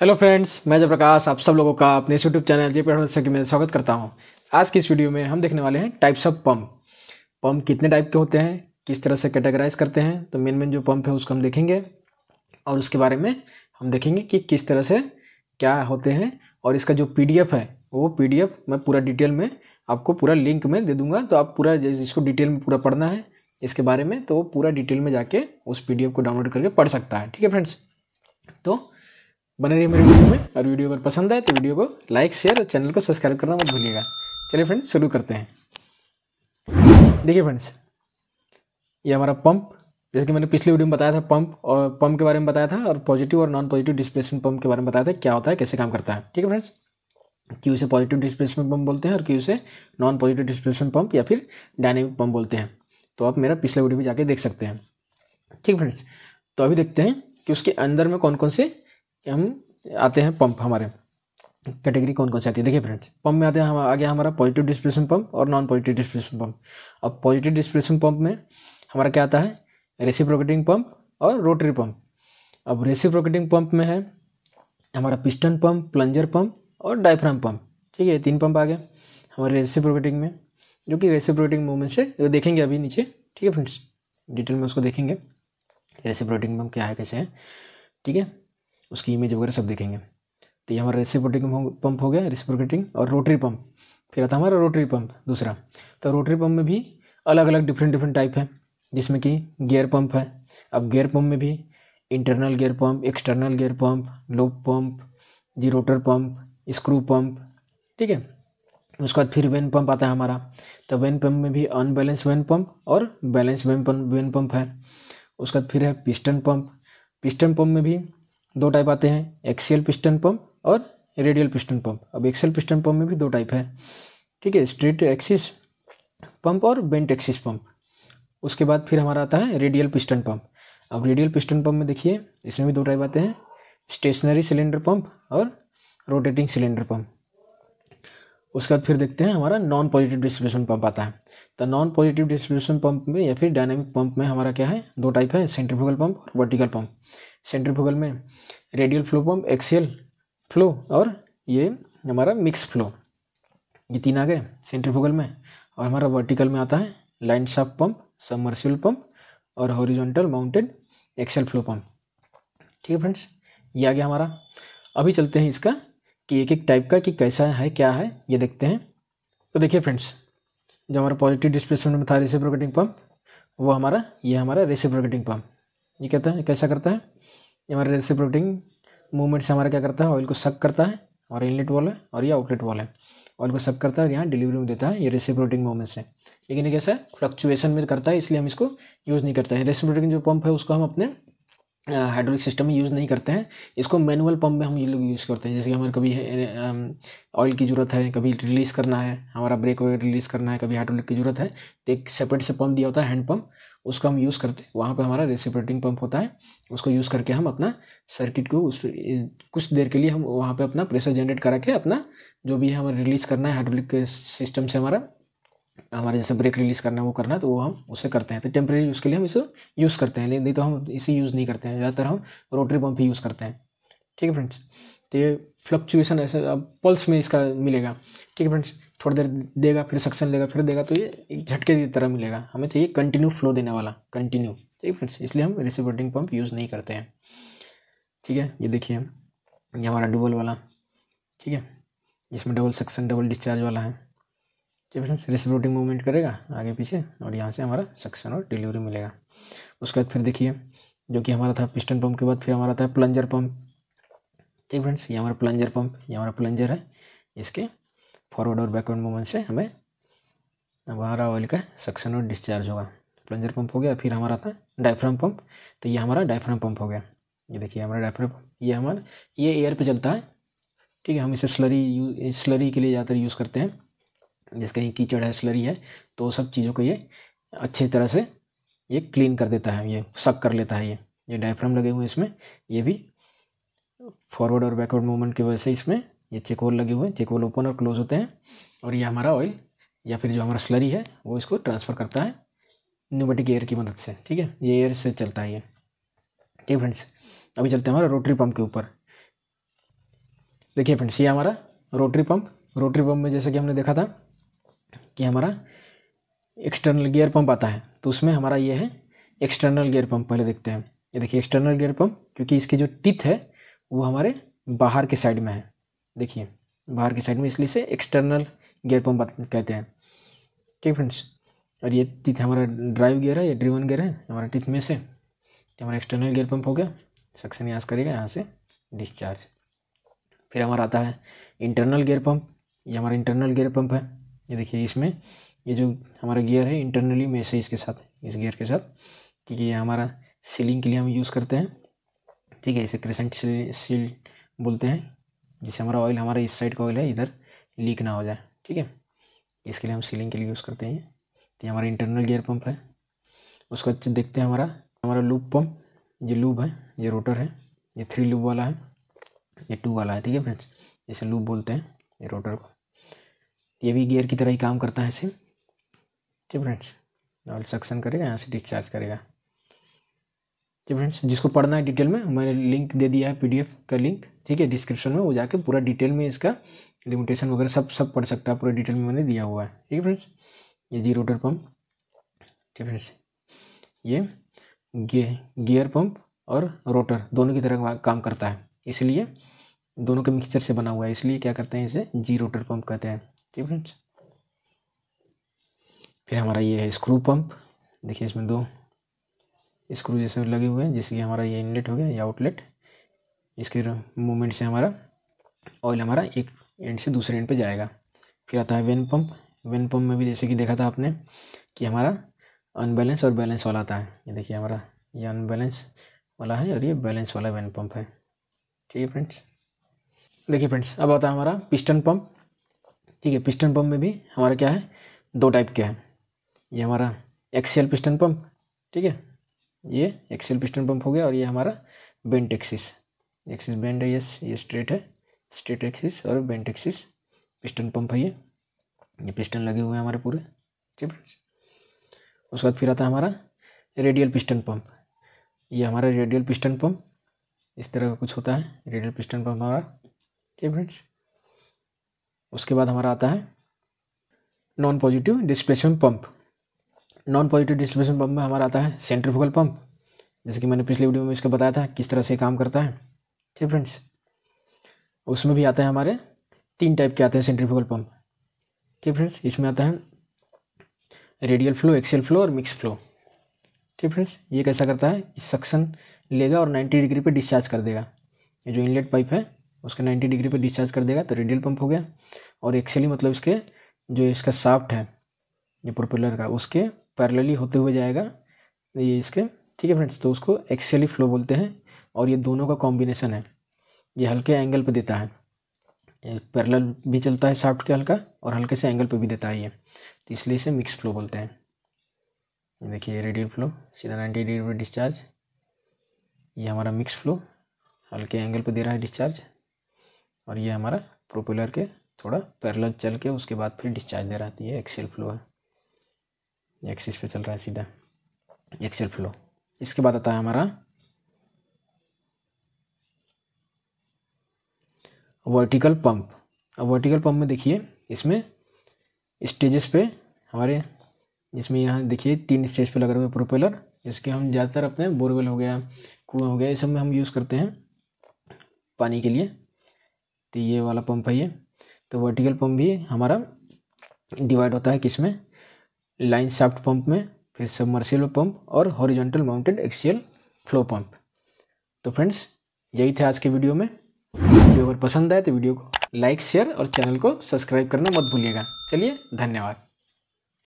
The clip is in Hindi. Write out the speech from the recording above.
हेलो फ्रेंड्स मैं जयप्रकाश आप सब लोगों का अपने यूट्यूब चैनल जे पर में स्वागत करता हूं आज की इस वीडियो में हम देखने वाले हैं टाइप्स ऑफ पम्प पंप कितने टाइप के होते हैं किस तरह से कैटेगराइज करते हैं तो मेन मेन जो पम्प है उसको हम देखेंगे और उसके बारे में हम देखेंगे कि किस तरह से क्या होते हैं और इसका जो पी है वो पी मैं पूरा डिटेल में आपको पूरा लिंक में दे दूँगा तो आप पूरा जिसको डिटेल में पूरा पढ़ना है इसके बारे में तो वो पूरा डिटेल में जाके उस पी को डाउनलोड करके पढ़ सकता है ठीक है फ्रेंड्स तो बने रहिए मेरे वीडियो में और वीडियो अगर पसंद आए तो वीडियो को लाइक शेयर और चैनल को सब्सक्राइब करना मत भूलिएगा चलिए फ्रेंड्स शुरू करते हैं देखिए फ्रेंड्स ये हमारा पंप जैसे कि मैंने पिछले वीडियो में बताया था पंप और पंप के बारे में बताया था और पॉजिटिव और नॉन पॉजिटिव डिस्प्लेसमेंट पंप के बारे में बताया था क्या होता है कैसे काम करता है ठीक है फ्रेंड्स क्यू से पॉजिटिव डिस्प्लेसमेंट पंप बोलते हैं और क्यू से नॉन पॉजिटिव डिस्प्लेसमेंट पंप या फिर डायनेमिक पंप बोलते हैं तो आप मेरा पिछले वीडियो में जाके देख सकते हैं ठीक फ्रेंड्स तो अभी देखते हैं कि उसके अंदर में कौन कौन से हम आते हैं पंप हमारे कैटेगरी कौन कौन सी आती है देखिए फ्रेंड्स पंप में आते हैं हम आगे हमारा पॉजिटिव डिस्प्लेसन पंप और नॉन पॉजिटिव डिस्प्लेसन पंप अब पॉजिटिव डिस्प्लेसन पंप में हमारा क्या आता है रेसिप्रोकेटिंग पंप और रोटरी पंप अब रेसिप्रोकेटिंग पंप में है हमारा पिस्टन पंप प्लंजर पंप और डायफ्राम पंप ठीक है तीन पंप आ गए हमारे रेसिप्रोकेटिंग में जो कि रेसिप्रोटिंग मूवमेंट से वो देखेंगे अभी नीचे ठीक है फ्रेंड्स डिटेल में उसको देखेंगे रेसिप्रोटिंग पंप क्या है कैसे है ठीक है उसकी इमेज वगैरह सब देखेंगे तो ये हमारा रेसिप्रोटिंग पम्प हो गया रेसिप्रोकेटिंग और रोटरी पम्प फिर आता हमारा रोटरी पम्प दूसरा तो रोटरी पम्प में भी अलग अलग डिफरेंट डिफरेंट टाइप है जिसमें कि गेयर पम्प है अब गेयर पम्प में भी internal gear pump external gear pump lobe pump gerotor pump screw pump ठीक है उसके बाद फिर वेन पम्प आता है हमारा तो वेन पम्प में भी अनबैलेंस वेन पम्प और balance vane pump vane pump है उसके बाद फिर है पिस्टन पम्प पिस्टन पम्प में भी दो टाइप आते हैं एक्सीएल पिस्टन पंप और रेडियल पिस्टन पंप अब एक्सेल पिस्टन पंप में भी दो टाइप है ठीक है स्ट्रेट एक्सिस पंप और बेंट एक्सिस पंप उसके बाद फिर हमारा आता है रेडियल पिस्टन पंप अब रेडियल पिस्टन पंप में देखिए इसमें भी दो टाइप आते हैं स्टेशनरी सिलेंडर पंप और रोटेटिंग सिलेंडर पंप उसके बाद फिर देखते हैं हमारा नॉन पॉजिटिव डिस्ट्रीब्यूशन पंप आता है तो नॉन पॉजिटिव डिस्ट्रीब्यूशन पंप में या फिर डायनेमिक पंप में हमारा क्या है दो टाइप है सेंट्रीफ्यूगल पंप और वर्टिकल पंप सेंट्रीफ्यूगल में radial flow pump axial flow और ये हमारा मिक्स फ्लो ये तीन आ गए सेंट्रीफ्यूगल में और हमारा वर्टिकल में आता है line shaft pump submersible pump और horizontal mounted axial flow pump ठीक है फ्रेंड्स ये आ गया हमारा अभी चलते हैं इसका कि एक एक टाइप का कि कैसा है क्या है ये देखते हैं तो देखिए फ्रेंड्स जो हमारा पॉजिटिव डिस्प्लेसमेंट में था रेसिप्रोकेटिंग पम्प वो हमारा ये हमारा रेसिप्रोकेटिंग पम्प ये कहता है कैसा करता है हमारे रेसिप्रोटिंग मूवमेंट से हमारा क्या करता है ऑयल को सक करता है और इनलेट वॉल है और ये आउटलेट वॉल है ऑयल को सक करता है और यहाँ डिलीवरी में देता है ये रेसिप्रोटिंग मूवमेंट से लेकिन ये कैसा है फ्लक्चुएशन में करता है इसलिए हम इसको यूज़ नहीं करते हैं रेसिप्रोटिंग जो पंप है उसको हम अपने हाइड्रोलिक सिस्टम में यूज़ नहीं करते हैं इसको मैनुअल पंप में हम ये लोग यूज़ करते हैं जैसे कि हमें कभी ऑयल की ज़रूरत है कभी रिलीज़ करना है हमारा ब्रेक वगैरह रिलीज़ करना है कभी हाइड्रोलिक की ज़रूरत है तो एक सेपरेट से पंप दिया होता है हैंड पंप उसको हम यूज़ करते हैं वहाँ पर हमारा रेसिपरेटिंग पंप होता है उसको यूज़ करके हम अपना सर्किट को उस कुछ देर के लिए हम वहाँ पे अपना प्रेशर जनरेट करा के अपना जो भी है हमें रिलीज़ करना है हाइड्रोलिक सिस्टम से हमारा हमारे जैसे ब्रेक रिलीज़ करना है वो करना है तो वो हम उसे करते हैं तो टेम्प्रेरी उसके लिए हम इसे यूज़ करते हैं नहीं तो हम इसे यूज़ नहीं करते हैं ज़्यादातर हम रोटरी पम्प ही यूज़ करते हैं ठीक है फ्रेंड्स तो ये फ्लक्चुएसन ऐसा पल्स में इसका मिलेगा ठीक है फ्रेंड्स थोड़ी देर देगा फिर सक्शन लेगा फिर देगा तो ये एक झटके की तरह मिलेगा हमें चाहिए कंटिन्यू फ्लो देने वाला कंटिन्यू ठीक है फ्रेंड्स इसलिए हम रेसिप्रोटिंग पंप यूज़ नहीं करते हैं ठीक है ये देखिए ये हमारा डबल वाला ठीक है इसमें डबल सक्शन डबल डिस्चार्ज वाला है ठीक है फ्रेंड्स रेसिप्रोटिंग मूवमेंट करेगा आगे पीछे और यहाँ से हमारा सक्शन और डिलीवरी मिलेगा उसके बाद फिर देखिए जो कि हमारा था पिस्टन पंप के बाद फिर हमारा था प्लंजर पंप ठीक फ्रेंड्स ये हमारा प्लंजर पंप ये हमारा प्लंजर है इसके फॉरवर्ड और बैकवर्ड मूवमेंट से हमें हमारा ऑयल का सक्शन और डिस्चार्ज होगा प्लंजर पंप हो गया फिर हमारा था डायफ्राम पंप तो ये हमारा डायफ्राम पंप हो गया ये देखिए हमारा डायफ्राम पंप ये हमारा ये एयर पे चलता है ठीक है हम इसे स्लरी स्लरी के लिए ज़्यादातर यूज़ करते हैं जैसे कहीं कीचड़ है स्लरी है तो सब चीज़ों को ये अच्छी तरह से ये क्लीन कर देता है ये सक कर लेता है ये ये डायफ्राम लगे हुए हैं इसमें ये भी फॉरवर्ड और बैकवर्ड मूवमेंट की वजह से इसमें ये चेक होल लगे हुए हैं चेक होल ओपन और क्लोज होते हैं और ये हमारा ऑयल या फिर जो हमारा स्लरी है वो इसको ट्रांसफ़र करता है न्यूमेटिक एयर की मदद से ठीक है ये एयर से चलता है ये ठीक है फ्रेंड्स अभी चलते हैं हमारा रोटरी पम्प के ऊपर देखिए फ्रेंड्स ये हमारा रोटरी पम्प रोटरी पम्प में जैसा कि हमने देखा था कि हमारा एक्सटर्नल गियर पम्प आता है तो उसमें हमारा ये है एक्सटर्नल गियर पम्प पहले देखते हैं ये देखिए एक्सटर्नल गियर पम्प क्योंकि इसकी जो टिथ है वो हमारे बाहर के साइड में है देखिए बाहर के साइड में इसलिए से एक्सटर्नल गियर पंप कहते हैं ठीक फ्रेंड्स और ये टीथ हमारा ड्राइव गियर है ये ड्रीवन गियर है हमारा टीथ में से हमारा एक्सटर्नल गियर पंप हो गया सक्शन यहाँ करेगा यहाँ से डिस्चार्ज फिर हमारा आता है इंटरनल गियर पंप ये हमारा इंटरनल गियर पंप है ये देखिए इसमें ये जो हमारा गियर है इंटरनली में से इसके साथ इस गियर के साथ क्योंकि ये हमारा सीलिंग के लिए हम यूज़ करते हैं ठीक है इसे क्रिसेंट सील बोलते हैं जिससे हमारा ऑयल हमारा इस साइड का ऑयल है इधर लीक ना हो जाए ठीक है इसके लिए हम सीलिंग के लिए यूज़ करते हैं तो ये हमारा इंटरनल गियर पंप है उसको अच्छे देखते हैं हमारा हमारा लूप पंप ये लूप है ये रोटर है ये थ्री लूप वाला है ये टू वाला है ठीक है फ्रेंड्स जैसे लूप बोलते हैं ये रोटर को ये भी गियर की तरह ही काम करता है इसे ठीक फ्रेंड्स ऑयल सक्शन करेगा यहाँ से डिस्चार्ज करेगा ठीक फ्रेंड्स जिसको पढ़ना है डिटेल में मैंने लिंक दे दिया है पीडीएफ का लिंक ठीक है डिस्क्रिप्शन में वो जाके पूरा डिटेल में इसका लिमिटेशन वगैरह सब सब पढ़ सकता है पूरा डिटेल में मैंने दिया हुआ है ठीक है फ्रेंड्स ये जी रोटर पम्प ठीक फ्रेंड्स ये गे गियर पम्प और रोटर दोनों की तरह काम करता है इसलिए दोनों के मिक्सचर से बना हुआ है इसलिए क्या करते हैं इसे जी रोटर पम्प कहते हैं ठीक फ्रेंड्स फिर हमारा ये है स्क्रू पम्प देखिए इसमें दो स्क्रू जैसे लगे हुए हैं जैसे कि हमारा ये इनलेट हो गया या आउटलेट इसके मूवमेंट से हमारा ऑयल हमारा एक एंड से दूसरे एंड पे जाएगा फिर आता है वेन पम्प वेन पम्प में भी जैसे कि देखा था आपने कि हमारा अनबैलेंस और बैलेंस वाला आता है ये देखिए हमारा ये अनबैलेंस वाला है और ये बैलेंस वाला वेन पम्प है ठीक है फ्रेंड्स देखिए फ्रेंड्स अब आता है हमारा पिस्टन पम्प ठीक है पिस्टन पम्प में भी हमारा क्या है दो टाइप के हैं ये हमारा एक्सेल पिस्टन पम्प ठीक है ये एक्सेल पिस्टन पंप हो गया और ये हमारा बेंट एक्सिस एक्सिस बेंड है यस ये स्ट्रेट है स्ट्रेट एक्सिस और बेंट एक्सिस पिस्टन पंप है ये ये पिस्टन लगे हुए हैं हमारे पूरे ठीक फ्रेंड्स उसके बाद फिर आता है हमारा रेडियल पिस्टन पंप ये हमारा रेडियल पिस्टन पंप इस तरह का कुछ होता है रेडियल पिस्टन पंप हमारा ठीक फ्रेंड्स उसके बाद हमारा आता है non positive displacement pump non positive distribution pump में हमारा आता है सेंट्रीफ्यूगल पंप जैसे कि मैंने पिछले वीडियो में इसका बताया था किस तरह से काम करता है ठीक फ्रेंड्स उसमें भी आते हैं हमारे तीन टाइप के आते हैं सेंट्रीफ्यूगल पंप ठीक फ्रेंड्स इसमें आता है रेडियल फ्लो एक्सेल फ्लो और मिक्स फ्लो ठीक फ्रेंड्स ये कैसा करता है इस सक्शन लेगा और नाइन्टी डिग्री पर डिस्चार्ज कर देगा ये जो इनलेट पाइप है उसका नाइन्टी डिग्री पर डिस्चार्ज कर देगा तो रेडियल पंप हो गया और एक्सेल ही मतलब इसके जो इसका साफ्ट है ये प्रोपेलर का उसके पैरेलली होते हुए जाएगा ये इसके ठीक है फ्रेंड्स तो उसको एक्सेली फ्लो बोलते हैं और ये दोनों का कॉम्बिनेसन है ये हल्के एंगल पे देता है पैरेलल भी चलता है साफ्ट के हल्का और हल्के से एंगल पे भी देता है ये तो इसलिए इसे मिक्स फ्लो बोलते हैं देखिए रेडियल फ्लो सीधा नाइन्टी डिग्री पर डिस्चार्ज ये हमारा मिक्स फ्लो हल्के एंगल पर दे रहा है डिस्चार्ज और ये हमारा प्रोपेलर के थोड़ा पैरल चल के उसके बाद फिर डिस्चार्ज दे रहा है तो ये एक्सेल फ्लो है एक्सिस पे चल रहा है सीधा एक्सेल फ्लो इसके बाद आता है हमारा वर्टिकल पंप अब वर्टिकल पंप में देखिए इसमें स्टेजेस पे हमारे इसमें यहाँ देखिए तीन स्टेज पे लगे हुए प्रोपेलर जिसके हम ज़्यादातर अपने बोरवेल हो गया कुएँ हो गया ये सब में हम यूज़ करते हैं पानी के लिए तो ये वाला पंप है ये तो वर्टिकल पंप भी हमारा डिवाइड होता है किस में लाइन साफ्ट पंप में फिर सबमर्सिबल पंप और horizontal mounted axial flow pump तो फ्रेंड्स यही थे आज के वीडियो में वीडियो अगर पसंद आए तो वीडियो को लाइक शेयर और चैनल को सब्सक्राइब करना मत भूलिएगा चलिए धन्यवाद